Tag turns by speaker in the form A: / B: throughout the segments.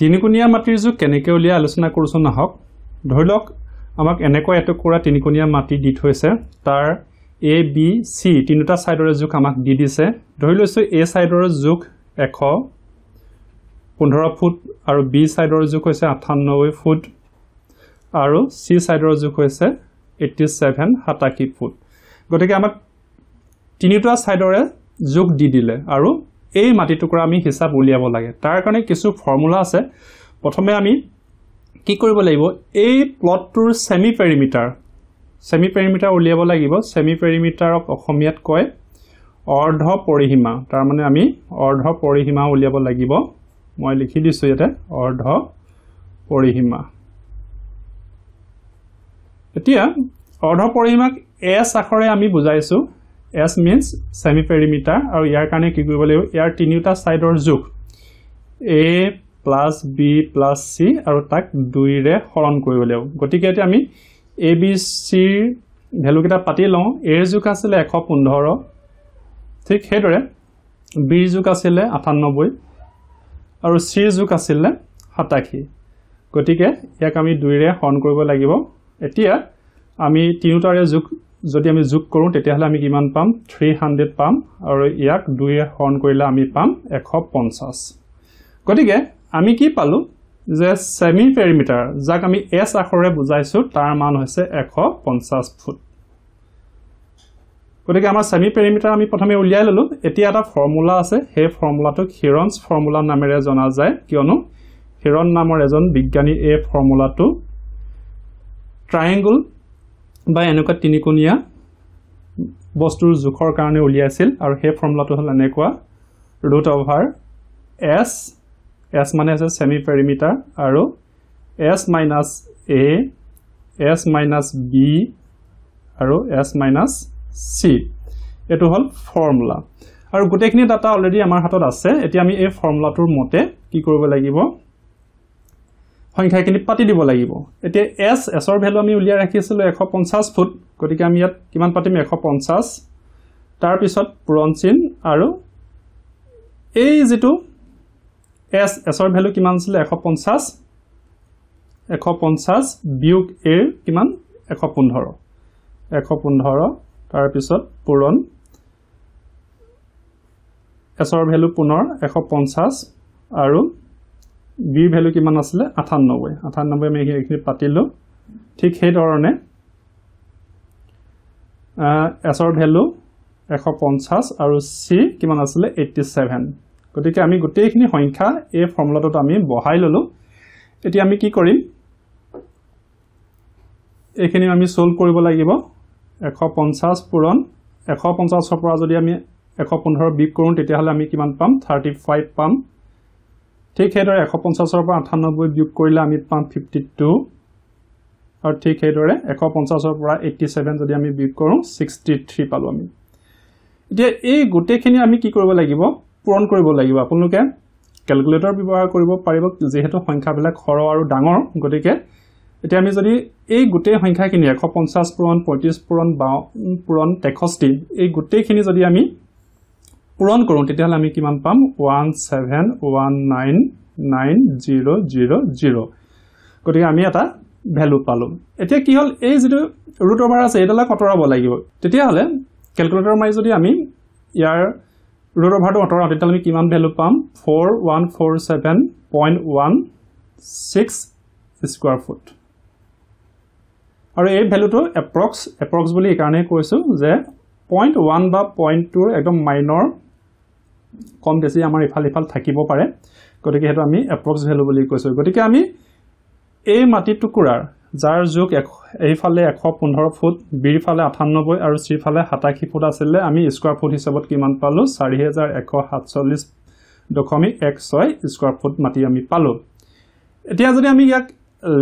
A: তিনিকোণীয়া মাটিৰ যুগ কেনেকৈ উলিয়াই আলোচনা কৰোঁচোন আহক ধৰি লওক আমাক এনেকৈ এটুকুৰা তিনিকোণীয়া মাটি দি থৈছে তাৰ এ বি চি তিনিটা ছাইডৰে জোখ আমাক দি দিছে ধৰি লৈছোঁ এ ছাইডৰ জোখ এশ পোন্ধৰ ফুট আৰু বি ছাইডৰ জোখ হৈছে আঠান্নব্বৈ ফুট আৰু চি ছাইডৰ জোখ হৈছে এইটি ছেভেন সাতাশী ফুট গতিকে আমাক তিনিটা ছাইডৰে জোখ দি দিলে আৰু এই মাটিটুকুৰা আমি হিচাপ উলিয়াব লাগে তাৰ কাৰণে কিছু ফৰ্মুলা আছে প্ৰথমে আমি কি কৰিব লাগিব এই প্লটটোৰ ছেমি পেৰিমিটাৰ চেমি পেৰিমিটাৰ উলিয়াব লাগিব ছেমি পেৰিমিটাৰক অসমীয়াত কয় অৰ্ধ পৰিসীমা তাৰমানে আমি অৰ্ধ পৰিসীমা উলিয়াব লাগিব মই লিখি দিছোঁ ইয়াতে অৰ্ধ পৰিসীমা এতিয়া অৰ্ধ পৰিসীমাক এছ আখৰে আমি বুজাইছোঁ S means semi perimeter আৰু ইয়াৰ কাৰণে কি কৰিব লাগিব ইয়াৰ তিনিটা সাইডৰ জোখ A plus B plus C আৰু তাক দুইৰে হৰণ কৰিব লাগিব গতিকে এতিয়া আমি এ বি চিৰ ভেলুকেইটা পাতি লওঁ এৰ জোখ আছিলে এশ পোন্ধৰ ঠিক সেইদৰে বিৰ জোখ আছিলে আঠান্নব্বৈ আৰু চিৰ জোখ আছিলে সাতাশী গতিকে ইয়াক আমি দুইৰে হৰণ কৰিব লাগিব এতিয়া আমি তিনিওটাৰে জোখ যদি আমি যোগ কৰোঁ তেতিয়াহ'লে আমি কিমান পাম থ্ৰী হাণ্ড্ৰেড পাম আৰু ইয়াক দুয়ে হৰণ কৰিলে আমি পাম এশ পঞ্চাছ গতিকে আমি কি পালোঁ যে ছেমি পেৰিমিটাৰ যাক আমি এছ আখৰে বুজাইছোঁ তাৰ মান হৈছে এশ পঞ্চাছ ফুট গতিকে আমাৰ ছেমি পেৰিমিটাৰ আমি প্ৰথমে উলিয়াই ল'লোঁ এতিয়া এটা ফৰ্মুলা আছে সেই ফৰ্মুলাটোক হিৰণ ফৰ্মুলা নামেৰে জনা যায় কিয়নো হিৰণ নামৰ এজন বিজ্ঞানী এই ফৰ্মুলাটো ট্ৰায়েংগুল বা এনেকুৱা তিনিকোণীয়া বস্তুৰ জোখৰ কাৰণে উলিয়াইছিল আৰু সেই ফৰ্মুলাটো হ'ল এনেকুৱা ৰুট অভাৰ এছ এছ মানে আছে চেমি পেৰিমিটাৰ আৰু S minus A S minus B আৰু এছ মাইনাছ চি এইটো হ'ল ফৰ্মুলা আৰু গোটেইখিনি ডাটা অলৰেডি আমাৰ হাতত আছে এতিয়া আমি এই ফৰ্মুলাটোৰ মতে কি কৰিব লাগিব সংখ্যাখিনি পাতি দিব লাগিব এতিয়া এছ এছৰ ভেলু আমি উলিয়াই ৰাখিছিলোঁ এশ পঞ্চাছ ফুট গতিকে আমি ইয়াত কিমান পাতিম এশ পঞ্চাছ তাৰপিছত পূৰণ চিন আৰু এই যিটো এছ এছৰ ভেলু কিমান আছিলে এশ পঞ্চাছ এশ পঞ্চাছ বিয়োগ এৰ কিমান এশ পোন্ধৰ এশ পোন্ধৰ তাৰপিছত পূৰণ এছৰ ভেলু পুনৰ এশ পঞ্চাছ আৰু বি ভেলু কিমান আছিলে আঠান্নব্বৈ আঠান্নব্বৈ আমি এইখিনি পাতিলোঁ ঠিক সেইধৰণে এছৰ ভেলু এশ পঞ্চাছ আৰু চি কিমান আছিলে এইট্টি ছেভেন গতিকে আমি গোটেইখিনি সংখ্যা এই ফৰ্মুলাটোত আমি বহাই ল'লোঁ এতিয়া আমি কি কৰিম এইখিনি আমি চল্ভ কৰিব লাগিব এশ পঞ্চাছ পূৰণ এশ পঞ্চাছৰ পৰা যদি আমি এশ পোন্ধৰ বিগ কৰোঁ তেতিয়াহ'লে আমি কিমান পাম থাৰ্টি ফাইভ পাম ঠিক সেইদৰে এশ পঞ্চাছৰ পৰা আঠানব্বৈ বিয়োগ কৰিলে আমি পাম ফিফটি টু আৰু ঠিক সেইদৰে এশ পঞ্চাছৰ পৰা এইটি ছেভেন যদি আমি বিয়োগ কৰোঁ ছিক্সটি থ্ৰী পালোঁ আমি এতিয়া এই গোটেইখিনি আমি কি কৰিব লাগিব পূৰণ কৰিব লাগিব আপোনালোকে কেলকুলেটৰ ব্যৱহাৰ কৰিব পাৰিব যিহেতু সংখ্যাবিলাক সৰহ আৰু ডাঙৰ গতিকে এতিয়া আমি যদি এই গোটেই সংখ্যাখিনি এশ পঞ্চাছ পূৰণ পঁয়ত্ৰিছ পূৰণ বাৱন পূৰণ তেষষ্ঠি এই গোটেইখিনি যদি আমি পূৰণ কৰোঁ তেতিয়াহ'লে আমি কিমান পাম one seven one nine nine zero' zero' zero' গতিকে আমি এটা ভেলু পালোঁ এতিয়া কি হ'ল এই যিটো ৰুট অভাৰ আছে এইডালক আঁতৰাব লাগিব তেতিয়াহ'লে কেলকুলেটৰ মাৰি যদি আমি ইয়াৰ ৰুট অভাৰটো আঁতৰাওঁ তেতিয়াহ'লে আমি কিমান ভেলু পাম four one four seven point one six square foot আৰু এই ভেলুটো এপ্ৰক্স এপ্ৰক্স বুলি এইকাৰণেই কৈছোঁ যে পইণ্ট ওৱান বা পইণ্ট টুৰ একদম মাইনৰ কম বেছি আমাৰ ইফাল ইফাল থাকিব পাৰে গতিকে সেইটো আমি এপ্ৰক্স ভেলু বুলি কৈছোঁ গতিকে আমি এই মাটি টুকুৰাৰ যাৰ যুগ এশ এইফালে এশ পোন্ধৰ ফুট বিৰফালে আঠান্নব্বৈ আৰু চিৰফালে সাতাশী ফুট আছিলে আমি স্কুৱাৰ ফুট হিচাপত কিমান পালোঁ চাৰি হেজাৰ এশ সাতচল্লিছ দশমিক এক ছয় স্কুৱাৰ ফুট মাটি আমি পালোঁ এতিয়া যদি আমি ইয়াক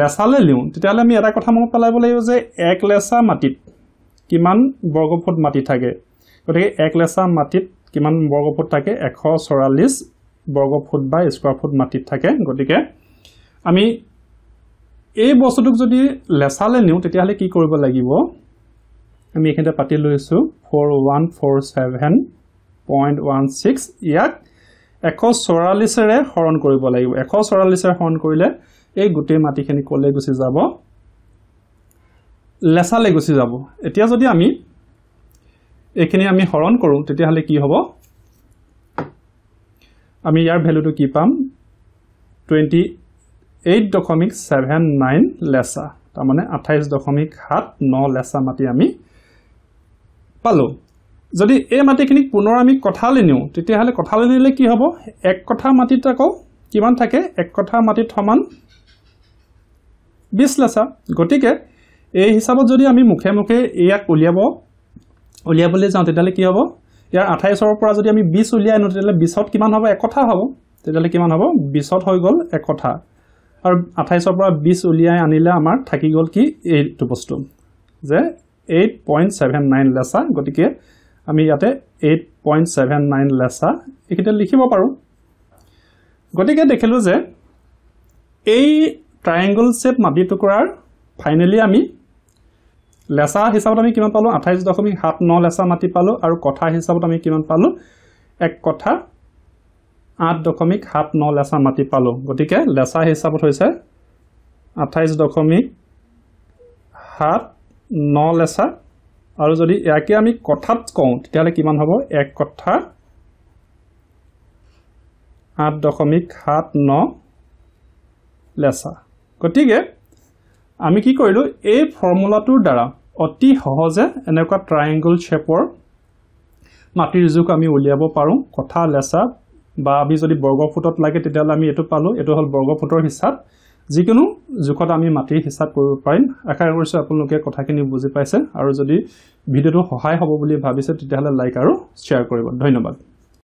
A: লেচালৈ লিওঁ তেতিয়াহ'লে আমি এটা কথা মনত পেলাব লাগিব যে এক লেচা মাটিত কিমান বৰ্গফুট মাটি থাকে গতিকে এক লেচা মাটিত কিমান বৰ্গ ফুট থাকে এশ চৌৰাল্লিছ বৰ্গ ফুট বা স্কুৱাৰ ফুট মাটিত থাকে গতিকে আমি এই বস্তুটোক যদি লেচালে নিওঁ তেতিয়াহ'লে কি কৰিব লাগিব আমি এইখিনিতে পাতি লৈছোঁ four one four seven point one six ইয়াক এশ চৌৰাল্লিছেৰে শৰণ কৰিব লাগিব এশ চৌৰাল্লিছেৰে শৰণ কৰিলে এই গোটেই মাটিখিনি ক'লৈ গুচি যাব লেচালৈ গুচি যাব এতিয়া যদি আমি এইখিনি আমি হৰণ কৰোঁ তেতিয়াহ'লে কি হ'ব আমি ইয়াৰ ভেলুটো কি পাম টুৱেণ্টি এইট দশমিক ছেভেন নাইন লেচা তাৰমানে আঠাইছ দশমিক সাত ন লেচা মাটি আমি পালোঁ যদি এই মাটিখিনিক পুনৰ আমি কঠালি নিওঁ তেতিয়াহ'লে কঠালি নিলে কি হ'ব এক কঠা মাটিত আকৌ কিমান থাকে এক কঠা মাটিত সমান বিছ লেচা গতিকে এই হিচাপত যদি আমি মুখে মুখে ইয়াক উলিয়াব উলিয়াবলৈ যাওঁ তেতিয়াহ'লে কি হ'ব ইয়াৰ আঠাইছৰ পৰা যদি আমি বিছ উলিয়াই আনো তেতিয়াহ'লে বিছত কিমান হ'ব একথা হ'ব তেতিয়াহ'লে কিমান হ'ব বিছত হৈ গ'ল একথা আৰু আঠাইছৰ পৰা বিছ উলিয়াই আনিলে আমাৰ থাকি গ'ল কি এইটো বস্তু যে এইট পইণ্ট ছেভেন নাইন লেচা গতিকে আমি ইয়াতে এইট পইণ্ট ছেভেন নাইন লেচা এইখিনিতে লিখিব পাৰোঁ গতিকে দেখিলোঁ যে এই ট্ৰাইংগল শ্বেপ মাটি টুকুৰাৰ ফাইনেলি আমি লেচা হিচাপত আমি কিমান পালোঁ আঠাইছ দশমিক সাত ন লেচা মাটি পালোঁ আৰু কথা হিচাপত আমি কিমান পালোঁ এক কথা আঠ দশমিক সাত ন লেচা মাটি পালোঁ গতিকে লেচা হিচাপত হৈছে আঠাইছ দশমিক সাত ন লেচা আৰু যদি ইয়াকে আমি কথাত কওঁ তেতিয়াহ'লে কিমান হ'ব এক কথা আঠ দশমিক সাত ন লেচা গতিকে আমি কি কৰিলোঁ এই ফৰ্মুলাটোৰ দ্বাৰা অতি সহজে এনেকুৱা ট্ৰাইংগল শ্বেপৰ মাটিৰ জোক আমি উলিয়াব পাৰোঁ কথা লেচা বা আমি যদি বৰ্গফুটত লাগে তেতিয়াহ'লে আমি এইটো পালোঁ এইটো হ'ল বৰ্গফুটৰ হিচাপ যিকোনো জোখত আমি মাটিৰ হিচাপ কৰিব পাৰিম আশা কৰিছোঁ আপোনালোকে কথাখিনি বুজি পাইছে আৰু যদি ভিডিঅ'টো সহায় হ'ব বুলি ভাবিছে তেতিয়াহ'লে লাইক আৰু শ্বেয়াৰ কৰিব ধন্যবাদ